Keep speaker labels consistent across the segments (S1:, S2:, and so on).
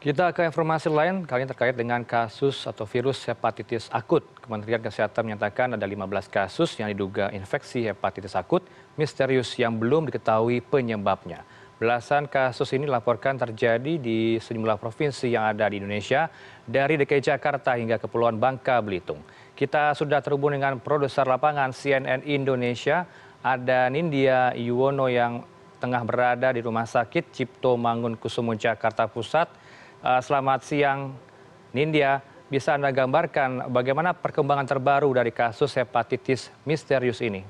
S1: Kita ke informasi lain, kali ini terkait dengan kasus atau virus hepatitis akut. Kementerian Kesehatan menyatakan ada 15 kasus yang diduga infeksi hepatitis akut misterius yang belum diketahui penyebabnya. Belasan kasus ini dilaporkan terjadi di sejumlah provinsi yang ada di Indonesia, dari DKI Jakarta hingga Kepulauan Bangka, Belitung. Kita sudah terhubung dengan produser lapangan CNN Indonesia, ada Nindya Yuwono yang tengah berada di Rumah Sakit Cipto Mangun Kusumo Jakarta Pusat Eh, selamat siang Nindya. Bisa Anda gambarkan bagaimana perkembangan terbaru dari kasus hepatitis misterius ini?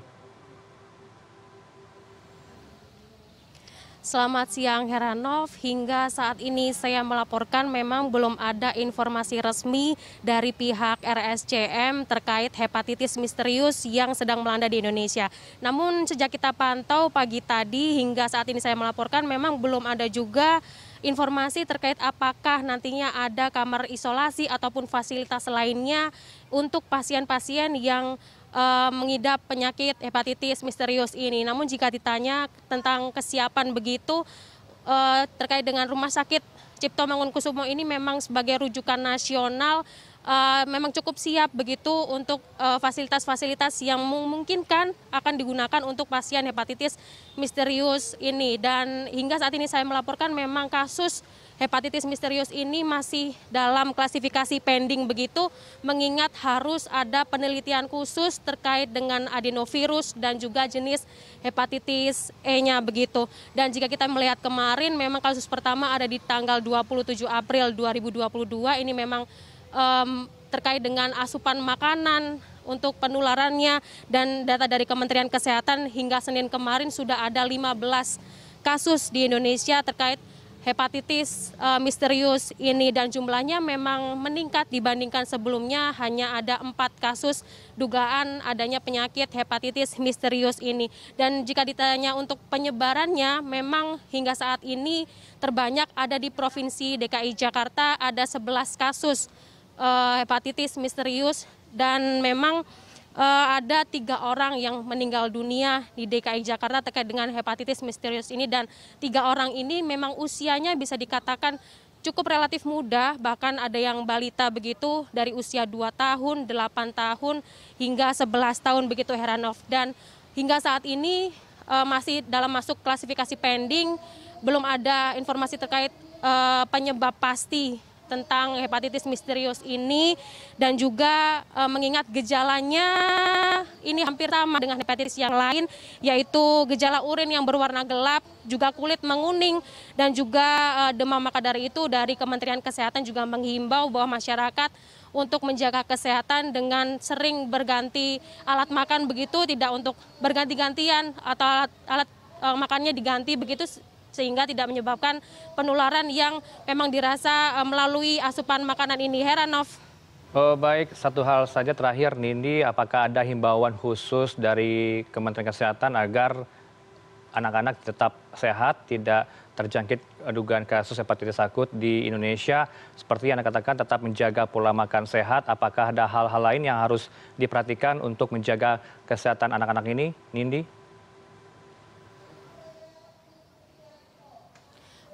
S2: Selamat siang Heranov, hingga saat ini saya melaporkan memang belum ada informasi resmi dari pihak RSCM terkait hepatitis misterius yang sedang melanda di Indonesia. Namun sejak kita pantau pagi tadi hingga saat ini saya melaporkan memang belum ada juga informasi terkait apakah nantinya ada kamar isolasi ataupun fasilitas lainnya untuk pasien-pasien yang uh, mengidap penyakit hepatitis misterius ini. Namun jika ditanya tentang kesiapan begitu uh, terkait dengan rumah sakit Cipto Mangunkusumo ini memang sebagai rujukan nasional uh, memang cukup siap begitu untuk eh, fasilitas-fasilitas uh, yang memungkinkan akan digunakan untuk pasien hepatitis misterius ini. Dan hingga saat ini saya melaporkan memang kasus hepatitis misterius ini masih dalam klasifikasi pending begitu, mengingat harus ada penelitian khusus terkait dengan adenovirus dan juga jenis hepatitis E-nya begitu. Dan jika kita melihat kemarin memang kasus pertama ada di tanggal 27 April 2022 ini memang um, terkait dengan asupan makanan untuk penularannya dan data dari Kementerian Kesehatan hingga Senin kemarin sudah ada 15 kasus di Indonesia terkait hepatitis uh, misterius ini dan jumlahnya memang meningkat dibandingkan sebelumnya hanya ada empat kasus dugaan adanya penyakit hepatitis misterius ini dan jika ditanya untuk penyebarannya memang hingga saat ini terbanyak ada di provinsi DKI Jakarta ada 11 kasus uh, hepatitis misterius dan memang uh, ada tiga orang yang meninggal dunia di DKI Jakarta terkait dengan hepatitis misterius ini dan tiga orang ini memang usianya bisa dikatakan cukup relatif muda, bahkan ada yang balita begitu dari usia 2 tahun, 8 tahun hingga 11 tahun begitu Heranov dan hingga saat ini uh, masih dalam masuk klasifikasi pending, belum ada informasi terkait uh, penyebab pasti tentang hepatitis misterius ini dan juga e, mengingat gejalanya ini hampir sama dengan hepatitis yang lain yaitu gejala urin yang berwarna gelap, juga kulit menguning dan juga e, demam. Maka dari itu dari Kementerian Kesehatan juga menghimbau bahwa masyarakat untuk menjaga kesehatan dengan sering berganti alat makan begitu tidak untuk berganti-gantian atau alat, alat e, makannya diganti begitu sehingga tidak menyebabkan penularan yang memang dirasa eh, melalui asupan makanan ini. Heranov.
S1: Oh, baik, satu hal saja terakhir Nindi, apakah ada himbauan khusus dari Kementerian Kesehatan agar anak-anak tetap sehat, tidak terjangkit dugaan kasus hepatitis akut di Indonesia? Seperti yang Anda katakan, tetap menjaga pola makan sehat. Apakah ada hal-hal lain yang harus diperhatikan untuk menjaga kesehatan anak-anak ini, Nindi?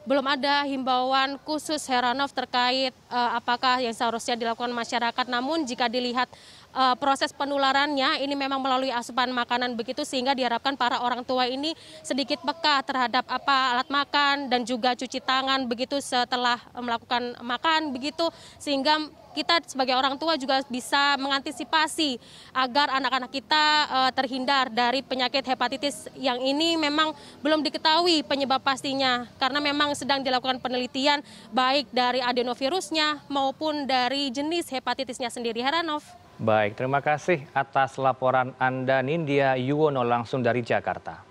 S2: belum ada himbauan khusus Heranov terkait uh, apakah yang seharusnya dilakukan masyarakat. Namun jika dilihat uh, proses penularannya ini memang melalui asupan makanan begitu sehingga diharapkan para orang tua ini sedikit peka terhadap apa alat makan dan juga cuci tangan begitu setelah melakukan makan begitu sehingga kita sebagai orang tua juga bisa mengantisipasi agar anak-anak kita uh, terhindar dari penyakit hepatitis yang ini memang belum diketahui penyebab pastinya karena memang sedang dilakukan penelitian baik dari adenovirusnya maupun dari jenis hepatitisnya sendiri Heranov
S1: baik terima kasih atas laporan anda nindya yuwono langsung dari jakarta